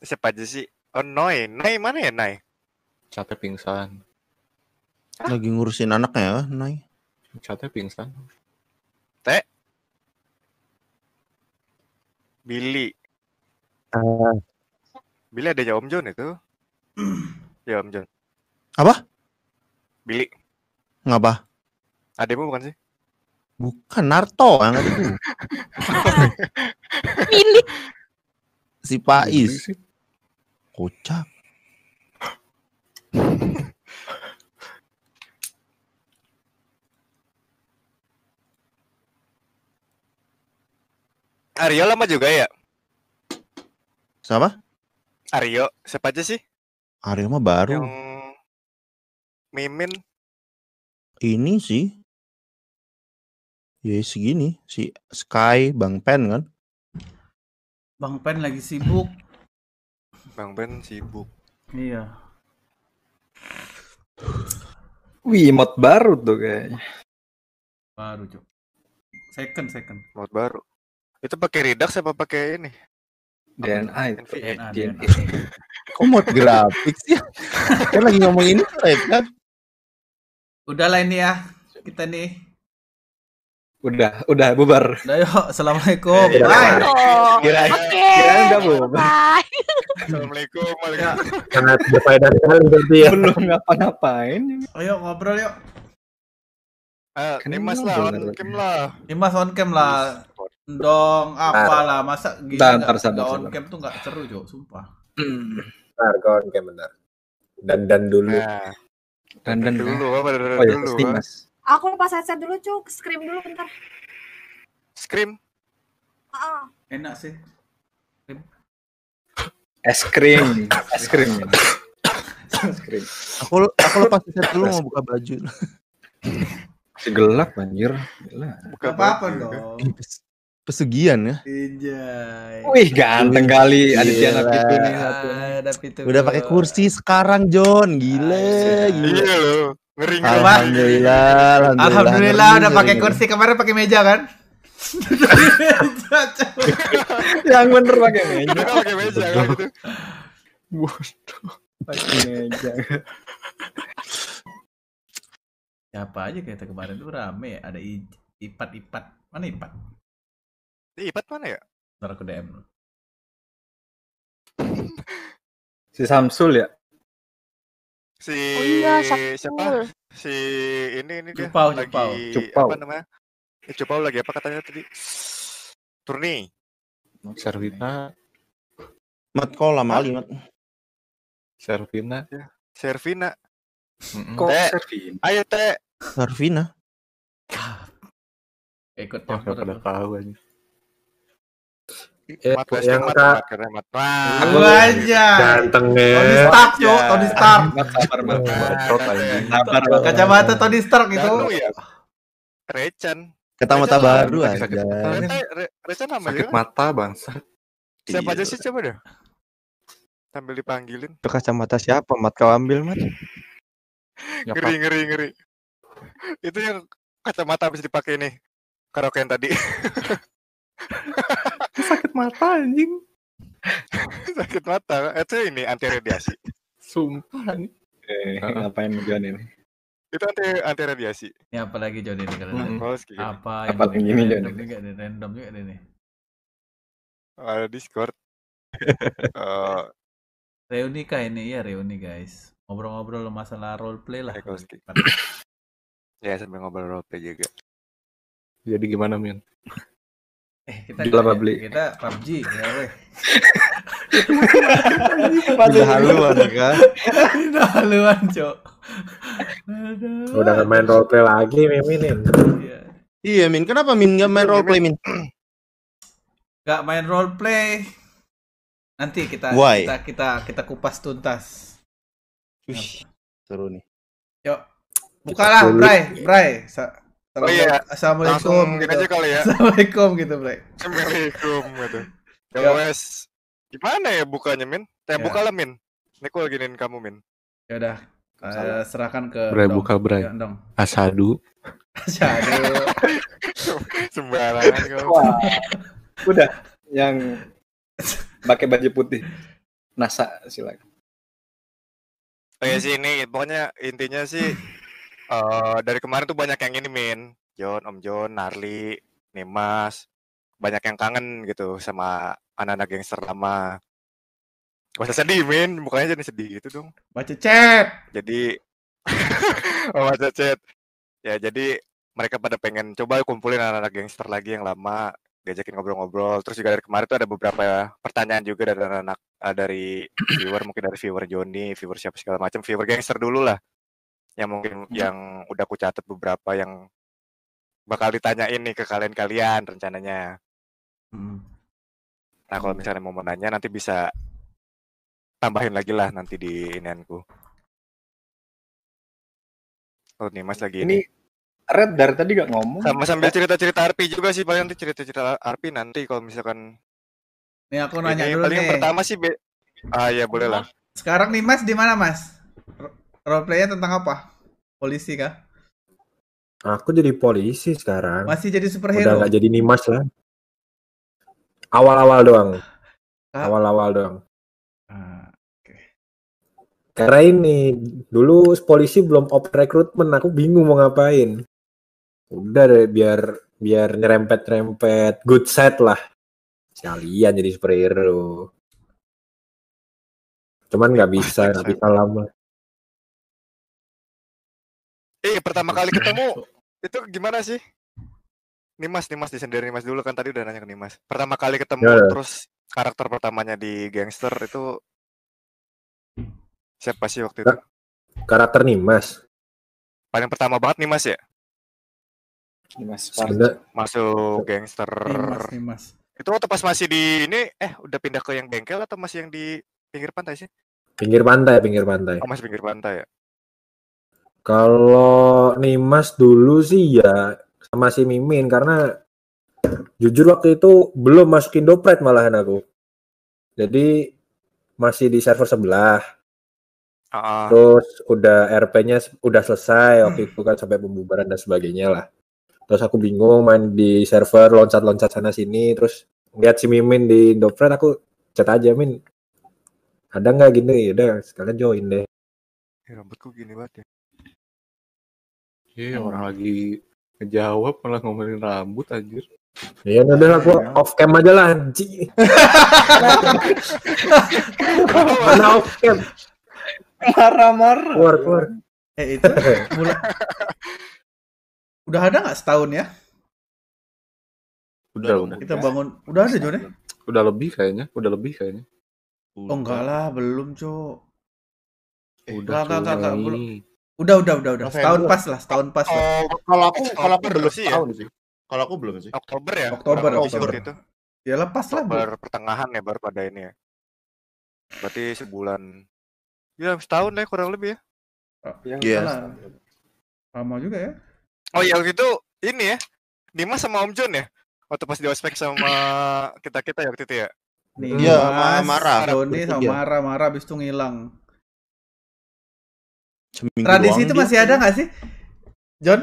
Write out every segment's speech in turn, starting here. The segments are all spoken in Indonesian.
siapa aja sih? Oh Noi, Noi mana ya Noi? Cate pingsan. Hah? Lagi ngurusin anaknya ya, noy Cate pingsan. Teh. Billy. Uh. Billy ada ya Om John itu. ya Om John. Apa? Billy. Ngapa? ada Ademu bukan sih? Bukan Narto yang itu. Billy. Si Pais. Billy kocak. Aryo lama juga ya? Sama? Aryo, siapa aja sih? Aryo mah baru. Yang... Mimin. Ini sih. Ya segini si Sky Bang Pen kan. Bang Pen lagi sibuk Bang Ben sibuk. Iya. Wih, mod baru tuh kayaknya. Baru, Cok. Second, second. Mod baru. Itu pakai Redux apa pakai ini? DNA itu. DNA. DNA. Kok mod grafik sih? kan lagi ngomongin Redux. Ya, kan? lah ini ya. Kita nih Udah, udah bubar. Udah yuk, assalamualaikum. Bye. Oke. Bye. Assalamualaikum. Ya. Sangat berfaedah sekali berarti ya. Belum ngapa-ngapain. Ayo ngobrol yuk. Eh, kan Nimas lah, on cam lah. Dong on cam lah. Dong, apalah masa gini gak on cam tuh nggak seru, Cok, sumpah. Bentar, on cam Dan Dandan nah. dulu. Dan Dandan oh, iya, dulu apa oh, dulu. Ya, mas. Aku lepas headset dulu, Cuk. Scream dulu bentar. Scream? Enak sih. Es krim, es krim. Es krim. Aku aku lepas set dulu mau buka baju. Segelap anjir. Gila. Buka apa-apa dong. Kan? Pesugihan ya. Ijay. Wih, ganteng kali anak itu nih satu. Udah pakai kursi sekarang, John. Gila, gila. Iya loh. Alhamdulillah, alhamdulillah. Alhamdulillah udah pakai kursi kemarin pakai meja kan? yang bener pakai meja. pakai meja gitu. Kan Bodoh. Pakai meja. Siapa aja kita kemarin tuh rame ya? Ada Ipat Ipat. Mana Ipat? Ipat mana ya? Ntar aku DM si Samsul ya? Si oh iya, Samsul. siapa? Si ini ini dia Cupau, lagi Cupau. apa namanya? Eh, coba lagi ya, apa katanya tadi? Turni. Servina. Mat ya, kok lama kali, Mat. Servina. Servina. Kok te. Servina? Ayo, Teh. Servina. Eh, ikut campur. Ya, oh, tahu aja. Eh, mat yang mata karena mat. Aku aja. Ganteng ya. Tony Stark, yo, Tony Stark. sabar banget. Sabar Kacamata Tony Stark itu. Recan mata baru aja. Sakit, eh, Reza nama sakit mata bangsa. Siapa aja iya. sih coba deh. Sambil dipanggilin. Itu kacamata siapa? Mat kau ambil, Mat. ngeri, ngeri, ngeri. Itu yang kacamata habis dipakai nih. Karaoke yang tadi. sakit mata anjing. sakit mata. Eh, itu ini anti radiasi. Sumpah nih. Eh, ngapain John ini? Itu anti anti radiasi. Ya apalagi jodoh ini kalau hmm. apa apa yang ini Jody juga nih random juga nih. Ada Discord. uh, reuni kah ini ya reuni guys. Ngobrol-ngobrol masalah role play lah. ya sambil ngobrol role play juga. Jadi gimana Min? Eh, kita eh, kita, kita PUBG ya weh. Udah haluan ya kan? Udah haluan, Cok. Udah gak main role play lagi, Mimin. Iya. Iya, Min. Kenapa Min gak main role play, Min? Gak main role play. Nanti kita Why? kita kita kita kupas tuntas. Wih, seru nih. Yuk. Bukalah, Bray, Bray. Oh iya. Assalamualaikum. Langsung gitu. aja kali ya. Assalamualaikum gitu, Bray. Assalamualaikum gitu. Ya wes, Gimana ya bukanya, Min? Tembok eh, ya. buka lah, Min. Ini aku lagi kamu, Min. Ya udah, uh, serahkan ke Bray dong. buka Bray. Ya, dong. Asadu. Asadu. Sembarangan kau. Wah. Udah, yang pakai baju putih. Nasa silakan. Oke sih ini pokoknya intinya sih uh, dari kemarin tuh banyak yang ini Min. John, Om John, Narli, Nemas, banyak yang kangen gitu sama anak-anak gangster lama. masa sedih, Min. Mukanya jadi sedih gitu dong. Baca chat. Jadi, oh, baca chat. Ya, jadi mereka pada pengen coba kumpulin anak-anak gangster lagi yang lama diajakin ngobrol-ngobrol terus juga dari kemarin tuh ada beberapa pertanyaan juga dari anak uh, eh, dari viewer mungkin dari viewer Joni viewer siapa segala macam viewer gangster dulu lah yang mungkin hmm. yang udah aku catat beberapa yang bakal ditanyain nih ke kalian-kalian rencananya Nah kalau iya. misalnya mau menanya nanti bisa tambahin lagi lah nanti di inianku. Oh nih Mas lagi ini. ini. Red dari tadi gak ngomong. Sama sambil cerita-cerita RP juga sih paling nanti cerita-cerita RP nanti kalau misalkan. Nih aku nanya ini, dulu paling nih. Yang pertama sih be... Ah ya boleh lah. Sekarang nih Mas di mana Mas? Roleplaynya tentang apa? Polisi kah? Aku jadi polisi sekarang. Masih jadi superhero. Udah gak jadi Nimas lah. Awal-awal doang. Awal-awal doang. Ah, Karena ini dulu polisi belum op rekrutmen, aku bingung mau ngapain. Udah deh biar biar nyerempet rempet good set lah. Kalian jadi superhero. Cuman nggak bisa, nggak bisa lama. Eh pertama kali ketemu itu gimana sih? Nimas, Nimas disendiri Nimas dulu kan tadi udah nanya ke Nimas. Pertama kali ketemu yeah. Ya. terus karakter pertamanya di gangster itu siapa sih waktu itu? Karakter Nimas. Paling pertama banget Nimas ya? Nimas Sebenernya... masuk gangster. Nimas, Nimas. Itu waktu pas masih di ini eh udah pindah ke yang bengkel atau masih yang di pinggir pantai sih? Pinggir pantai, pinggir pantai. Oh, masih pinggir pantai ya. Kalau Nimas dulu sih ya sama si Mimin karena jujur waktu itu belum masukin dopret malahan aku. Jadi masih di server sebelah. Uh. Terus udah RP-nya udah selesai waktu hmm. itu kan sampai pembubaran dan sebagainya lah. Terus aku bingung main di server loncat-loncat sana sini terus lihat si Mimin di dopret aku chat aja Min. Ada nggak gini? Ya udah sekalian join deh. Ya, rambutku gini banget ya. Iya, hmm. orang lagi Ngejawab malah ngomongin rambut anjir. Ya udah lah ya. off cam aja lah Mana off cam? Marah-marah. Keluar, keluar. Eh itu mulai Udah ada nggak setahun ya? Udah, udah. Kita bangun. Udah ada Jone? Ya? Udah lebih kayaknya, udah lebih kayaknya. Oh enggak lah, belum, cok eh, Udah, enggak, enggak, enggak, belum. Udah, udah, udah, udah. Setahun pas lah, setahun pas lah. Eh, kalau aku, kalau aku belum ya. sih. Kalau aku belum sih. Oktober ya. Oktober, Oktober. Oktober. Itu. Ya lepas lah. baru pertengahan ya baru pada ini ya. Berarti sebulan. Ya setahun lah kurang lebih ya. Oh, yang iya. yes. Lama juga ya. Oh iya waktu itu ini ya. Dimas sama Om Jun ya. Waktu pas di ospek sama kita kita ya waktu itu ya. Iya, sama Mara. Doni iya. sama Mara, Mara habis itu ngilang seminggu tradisi itu masih ada nggak sih John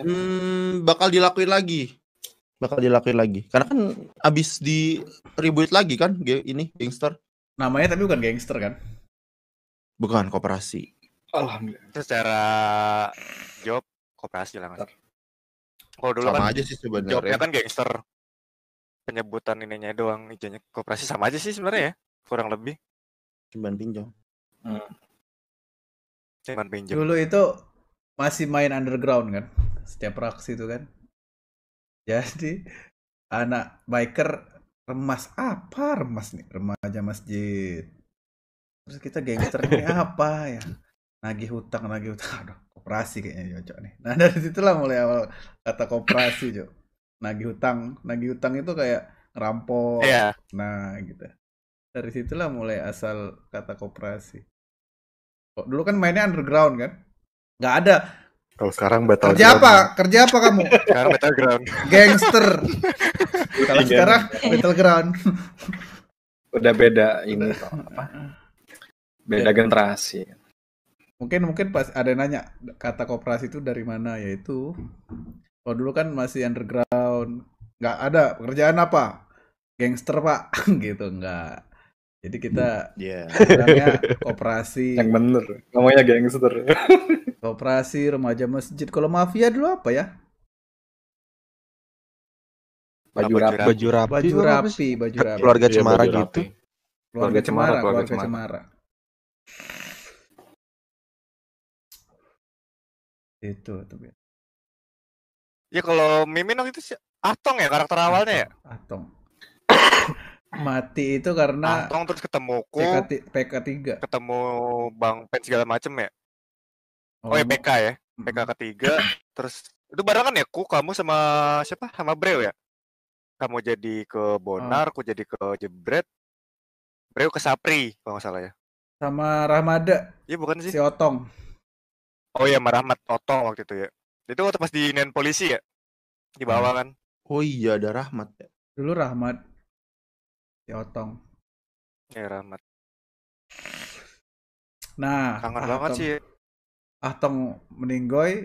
hmm, bakal dilakuin lagi bakal dilakuin lagi karena kan abis di ribut lagi kan ini gangster namanya tapi bukan gangster kan bukan koperasi alhamdulillah secara job koperasi lah mas kalau dulu sama kan aja sih sebenarnya jobnya kan gangster penyebutan ininya doang izinnya koperasi sama aja sih sebenarnya ya kurang lebih cuman pinjol. Hmm cuman pinjam dulu itu masih main underground kan setiap praksi itu kan jadi anak biker remas apa remas nih remaja masjid terus kita gangsternya apa ya nagih hutang nagih hutang aduh koperasi kayaknya cocok nih nah dari situlah mulai awal kata koperasi cok nagih hutang nagih hutang itu kayak ngerampok yeah. nah gitu dari situlah mulai asal kata koperasi Oh, dulu kan mainnya underground kan? Nggak ada. Kalau sekarang battle Kerja ground. apa? Kerja apa kamu? sekarang battleground. Gangster. Kalau sekarang battleground. Udah beda ini apa? Beda generasi. Mungkin mungkin pas ada yang nanya kata koperasi itu dari mana yaitu kalau dulu kan masih underground, nggak ada pekerjaan apa? Gangster pak, gitu nggak jadi kita yeah. Iya. orangnya operasi Yang bener, namanya gangster. Operasi, remaja masjid. Kalau mafia dulu apa ya? Baju rapi. Baju rapi. Baju rapi. Baju rapi. Keluarga iya, Cemara ya, gitu. Keluarga Cemara. Keluarga Cemara. Keluarga Itu tuh. Ya kalau Mimin waktu itu si Atong ya karakter awalnya ya? Atong mati itu karena Antong terus ketemu ku PK, ketemu Bang Pen segala macem ya oh, ya, oh ya PK ya PK ketiga terus itu barengan ya ku kamu sama siapa sama Breu ya kamu jadi ke Bonar oh. ku jadi ke Jebret Breu ke Sapri kalau nggak salah ya sama Rahmada iya bukan sih si Otong oh ya sama Rahmat Otong waktu itu ya itu waktu pas di Nen polisi ya di bawah hmm. kan oh iya ada Rahmat ya dulu Rahmat ya Otong ya rahmat nah kangen ah, banget Tong, sih ah Tong meninggoy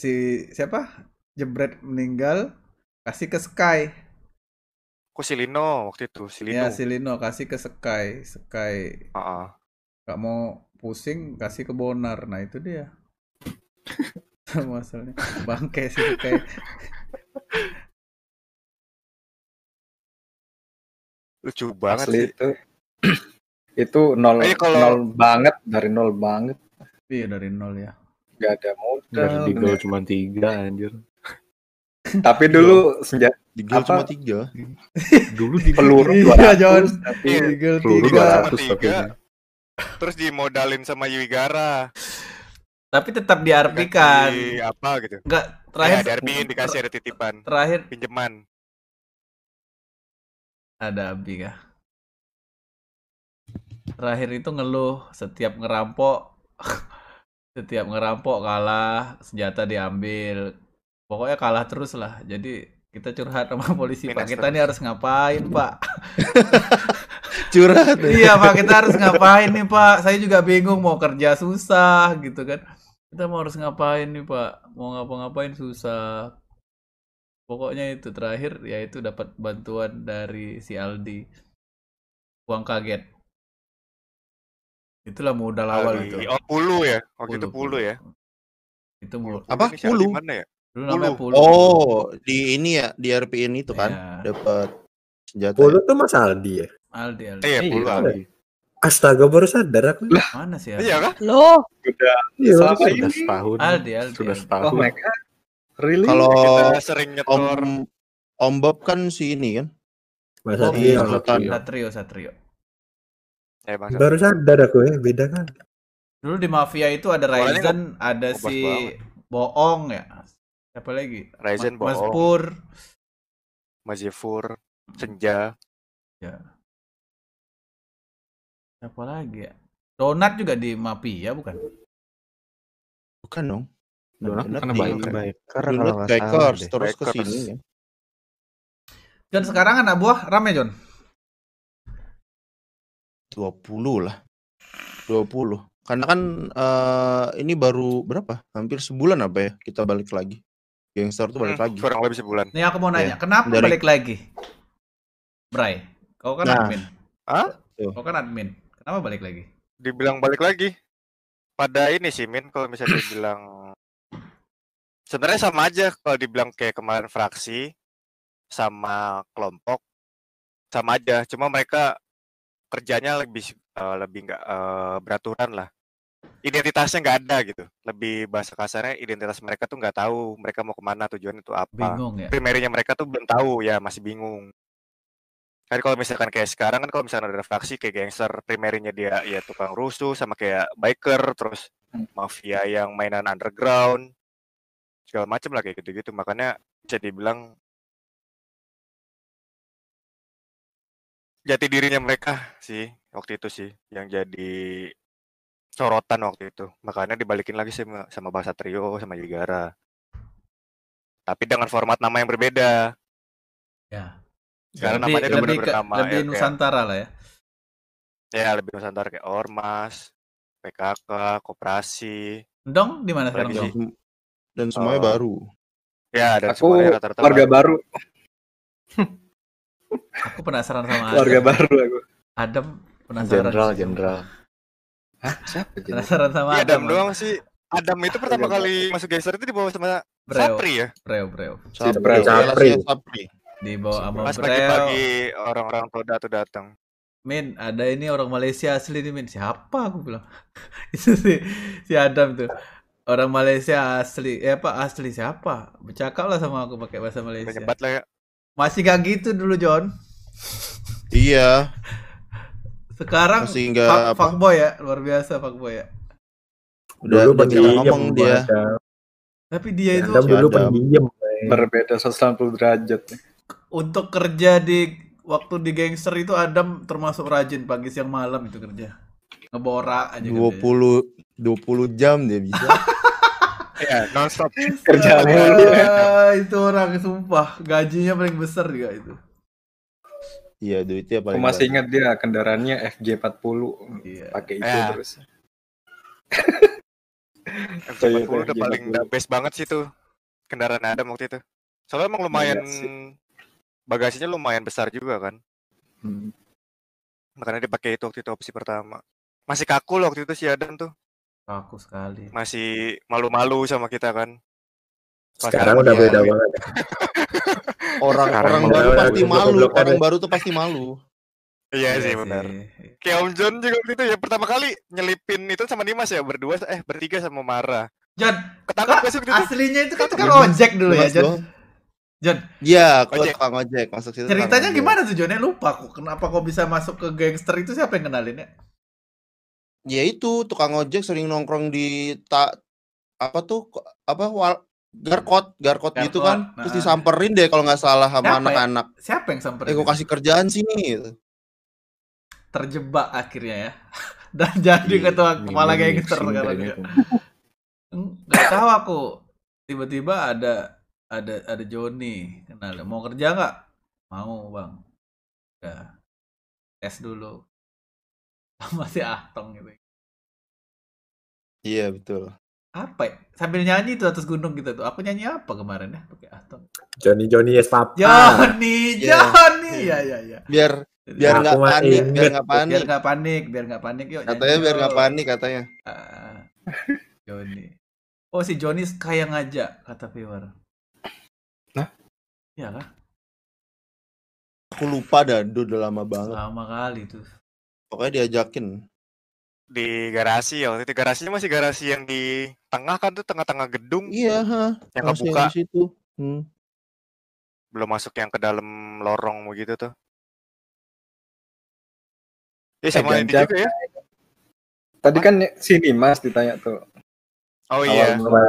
si siapa jebret meninggal kasih ke Sky Kok Lino waktu itu Silino ya Lino kasih ke Sky Sky uh -uh. gak mau pusing kasih ke Bonar nah itu dia masalahnya bangke sih kayak lucu banget Asli sih. itu itu nol Ayo kalau... nol banget dari nol banget iya dari nol ya nggak ada modal dari di gol cuma tiga anjir tapi dulu sejak di gol cuma tiga dulu di peluru iya jangan tapi iya, peluru dua ratus terus dimodalin sama Yuigara tapi tetap diartikan Ganti apa gitu nggak terakhir ya, diartiin dikasih ada titipan terakhir pinjeman ada Abi kah? Terakhir itu ngeluh setiap ngerampok setiap ngerampok kalah, senjata diambil. Pokoknya kalah terus lah. Jadi kita curhat sama polisi, Minus Pak. Kita ini harus ngapain, Pak? curhat. Iya, Pak, kita harus ngapain nih, Pak? Saya juga bingung mau kerja susah gitu kan. Kita mau harus ngapain nih, Pak? Mau ngapa-ngapain susah pokoknya itu terakhir yaitu dapat bantuan dari si Aldi uang kaget itulah modal awal Aldi. itu oh pulu ya waktu oh, itu pulu, ya itu puluh apa pulu mana ya Dulu pulu. Oh, di ini ya, di RPN itu kan ya. dapat senjata. Pulu ya? tuh Mas Aldi ya? Aldi, Aldi. Eh, pulu Aldi. Astaga baru sadar aku. Lah, mana sih? Iya Aldi? Iya kan? Loh. Sudah, selama sudah, sudah setahun. Aldi, Aldi. Sudah setahun. Oh my god. Really? Kalau sering nyetor. Om, Om Bob kan si ini kan. Bang Satrio. Oh, Satrio. Satrio, Satrio. Eh, Bang Baru sadar aku ya, beda kan. Dulu di Mafia itu ada kan Ryzen, ada si Boong ya. Siapa lagi? Ryzen Boong. Mas Pur. Mas Mazifur, Senja. Ya. Siapa lagi ya? Donat juga di Mafia bukan? Bukan dong. Donut baik. Karena kalau terus ke sini dan sekarang anak buah rame John. 20 lah. 20. Karena kan uh, ini baru berapa? Hampir sebulan apa ya kita balik lagi. Gangster tuh balik hmm, lagi. Kurang lebih sebulan. Nih aku mau nanya, yeah. kenapa Dari... balik lagi? Bray, kau kan nah. admin. Hah? Kau kan admin. Kenapa balik lagi? Dibilang balik lagi. Pada ini sih Min kalau misalnya dibilang sebenarnya sama aja kalau dibilang kayak kemarin fraksi sama kelompok sama aja cuma mereka kerjanya lebih uh, lebih nggak uh, beraturan lah identitasnya nggak ada gitu lebih bahasa kasarnya identitas mereka tuh nggak tahu mereka mau kemana tujuan itu apa bingung ya primernya mereka tuh belum tahu ya masih bingung kan kalau misalkan kayak sekarang kan kalau misalkan ada fraksi kayak gangster primernya dia ya tukang rusuh sama kayak biker terus hmm. mafia yang mainan underground segala macam lah kayak gitu-gitu makanya bisa dibilang jati dirinya mereka sih waktu itu sih yang jadi sorotan waktu itu makanya dibalikin lagi sih sama, sama bahasa trio sama Yigara tapi dengan format nama yang berbeda ya karena lebih, namanya itu lebih, ke, nama, lebih ya, nusantara kayak, lah ya ya lebih nusantara kayak ormas PKK koperasi dong di mana sekarang dong dan oh. semuanya oh. baru. Ya, dan aku semuanya warga baru. aku penasaran sama Adam. Warga baru aku. Adam penasaran. general. general. Hah, siapa? General Penasaran sama iya, Adam. Adam doang sih. Adam itu pertama iya, Adam. kali masuk gangster itu dibawa sama Breo. Sapri ya? Breo, Breo. Sapri. Breo. Iya, Sapri. Sapri. Dibawa sama Mas Breo. pagi-pagi orang-orang Toda tuh datang. Min, ada ini orang Malaysia asli nih Min. Siapa aku bilang? itu si, si Adam tuh orang Malaysia asli ya eh, apa asli siapa bercakap lah sama aku pakai bahasa Malaysia cepat lah ya. masih gak gitu dulu John iya sekarang masih fuck, fuckboy ya luar biasa fuckboy ya udah dulu udah ngomong dia tapi dia ya, itu dulu pendiam eh. berbeda 180 derajat untuk kerja di waktu di gangster itu Adam termasuk rajin pagi siang malam itu kerja ngeborak aja 20 kan 20 jam dia bisa ya nonstop kerja ah, itu orang sumpah gajinya paling besar juga itu iya duitnya paling Aku masih ingat dia kendaraannya FJ40 iya. pakai itu eh. terus FJ40 so, iya, udah fg paling the best banget sih tuh kendaraan ada waktu itu soalnya emang iya lumayan ya, bagasinya lumayan besar juga kan hmm. makanya dipakai itu waktu itu opsi pertama masih kaku loh waktu itu si Adam tuh kaku sekali masih malu-malu sama kita kan Pas sekarang udah beda banget orang sekarang orang baru pasti malu orang baru tuh pasti malu Iya, iya sih benar. Kayak Om John juga waktu itu ya pertama kali nyelipin itu sama Dimas ya berdua eh bertiga sama Mara. Jan ketangkap besok itu. Aslinya itu kan tukang ojek dulu ya, Jan Jon, Iya, kau ojek. ojek masuk situ. Ceritanya gimana tuh Jonnya lupa kok Kenapa kau bisa masuk ke gangster itu siapa yang kenalin ya? Ya itu, tukang ojek sering nongkrong di tak apa tuh, apa, wal garkot, garkot, gitu kan. Nah. Terus disamperin deh kalau nggak salah sama ya? anak-anak. Siapa, Siapa yang samperin? Eh, kasih kerjaan sini. Gitu. Terjebak akhirnya ya. Dan jadi iya, ketua kepala gangster gitu sekarang. Nggak tahu aku. Tiba-tiba ada ada ada Joni kenal mau kerja nggak mau bang ya tes dulu masih Ahtong gitu iya betul apa ya? sambil nyanyi tuh atas gunung gitu tuh aku nyanyi apa kemarin ya pakai Ahtong Johnny Johnny yes papa Johnny iya. Johnny ya ya ya biar biar nggak panik, panik, biar nggak panik biar nggak panik biar nggak panik yuk katanya biar nggak panik katanya uh, Johnny oh si Johnny kayak ngajak kata viewer nah iyalah aku lupa dah udah lama banget lama kali tuh Pokoknya diajakin. Di garasi ya, waktu itu garasinya masih garasi yang di tengah kan tuh tengah-tengah gedung. Iya, ha. Yang masih kebuka. Yang di situ. Hmm. Belum masuk yang ke dalam lorong begitu tuh. Ya sama eh, ini juga ya. Tadi kan sini Mas ditanya tuh. Oh Awal iya. Mula,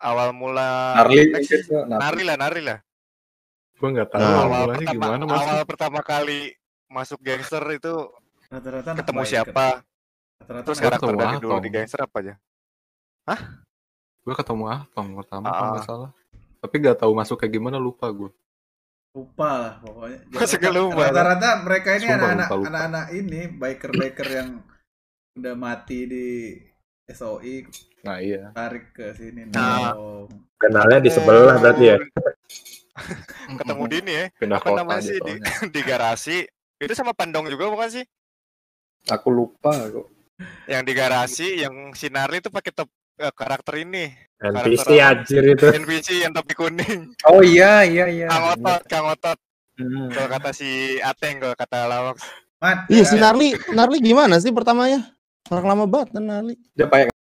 Awal mula Narli gitu, Narli lah, Narli lah. Gue nggak tahu nah, awal gimana mas. Awal pertama kali masuk gangster itu rata-rata ketemu siapa rata-rata terus karakter dari dulu di gangster apa aja Hah? gue ketemu ah pertama kalau ah. nggak salah tapi gak tahu masuk kayak gimana lupa gue lupa lah pokoknya masuk lupa rata-rata mereka ini anak-anak anak-anak ini biker biker yang udah mati di SOI nah iya tarik ke sini nah. kenalnya di sebelah berarti ya ketemu Dini ya pindah kota sih di, di garasi itu sama Pandong juga bukan sih Aku lupa kok. Yang di garasi, yang sinari itu pakai top uh, eh, karakter ini. NPC anjir itu. NPC yang topi kuning. Oh iya iya iya. Kang Otot, Kang Otot. Hmm. Kalau kata si Ateng, kalau kata Lawak. Iya si Narli, Narli gimana sih pertamanya? Orang lama banget Narli. Dia pakai